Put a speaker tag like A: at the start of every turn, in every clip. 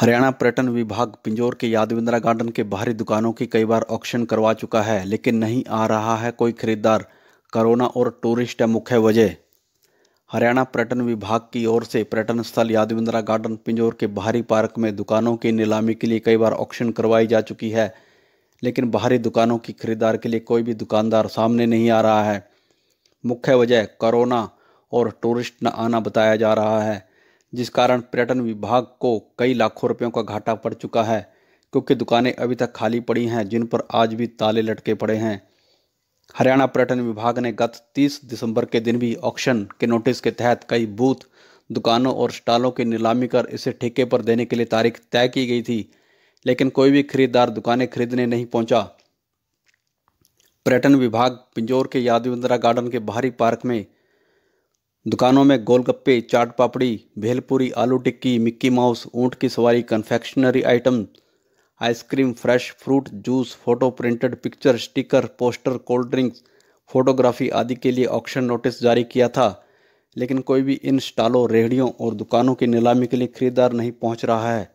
A: हरियाणा पर्यटन विभाग पिंजौर के यादविंद्रा गार्डन के बाहरी दुकानों की कई बार ऑक्शन करवा चुका है लेकिन नहीं आ रहा है कोई खरीदार कोरोना और टूरिस्ट है मुख्य वजह हरियाणा पर्यटन विभाग की ओर से पर्यटन स्थल यादविंद्रा गार्डन पिंजौर के बाहरी पार्क में दुकानों की नीलामी के लिए कई बार ऑक्शन करवाई जा चुकी है लेकिन बाहरी दुकानों की खरीदार के लिए कोई भी दुकानदार सामने नहीं आ रहा है मुख्य वजह कोरोना और टूरिस्ट न आना बताया जा रहा है जिस कारण पर्यटन विभाग को कई लाखों रुपयों का घाटा पड़ चुका है क्योंकि दुकानें अभी तक खाली पड़ी हैं जिन पर आज भी ताले लटके पड़े हैं हरियाणा पर्यटन विभाग ने गत 30 दिसंबर के दिन भी ऑक्शन के नोटिस के तहत कई बूथ दुकानों और स्टॉलों की नीलामी कर इसे ठेके पर देने के लिए तारीख तय की गई थी लेकिन कोई भी खरीदार दुकानें खरीदने नहीं पहुंचा पर्यटन विभाग पिंजौर के यादविंद्रा गार्डन के बाहरी पार्क में दुकानों में गोलगप्पे चाट पापड़ी भेलपूरी आलू टिक्की मिक्की माउस ऊँट की सवारी confectionery item ice cream fresh fruit juice photo printed picture sticker poster cold drinks photography आदि के लिए ऑक्शन नोटिस जारी किया था लेकिन कोई भी इन स्टालों रेहड़ियों और दुकानों की नीलामी के लिए खरीदार नहीं पहुंच रहा है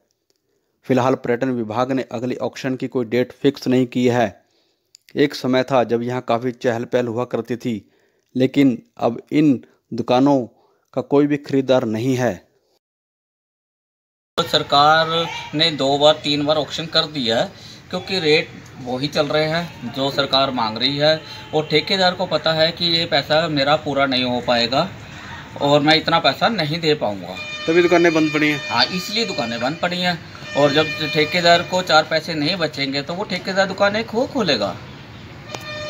A: फिलहाल पर्यटन विभाग ने अगले ऑक्शन की कोई डेट फिक्स नहीं की है एक समय था जब यहाँ काफ़ी चहल पहल हुआ करती थी लेकिन अब इन दुकानों का कोई भी खरीदार नहीं है
B: तो सरकार ने दो बार तीन बार ऑप्शन कर दिया है क्योंकि रेट वही चल रहे हैं जो सरकार मांग रही है और ठेकेदार को पता है कि ये पैसा मेरा पूरा नहीं हो पाएगा और मैं इतना पैसा नहीं दे पाऊँगा तभी दुकानें बंद पड़ी हैं हाँ इसलिए दुकानें बंद पड़ी हैं और जब ठेकेदार को चार पैसे नहीं बचेंगे तो वो ठेकेदार दुकानें खो खोलेगा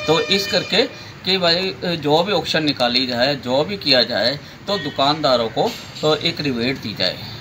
B: तो इस करके कि भाई जो भी ऑप्शन निकाली जाए जो भी किया जाए तो दुकानदारों को तो एक रिवेट दी जाए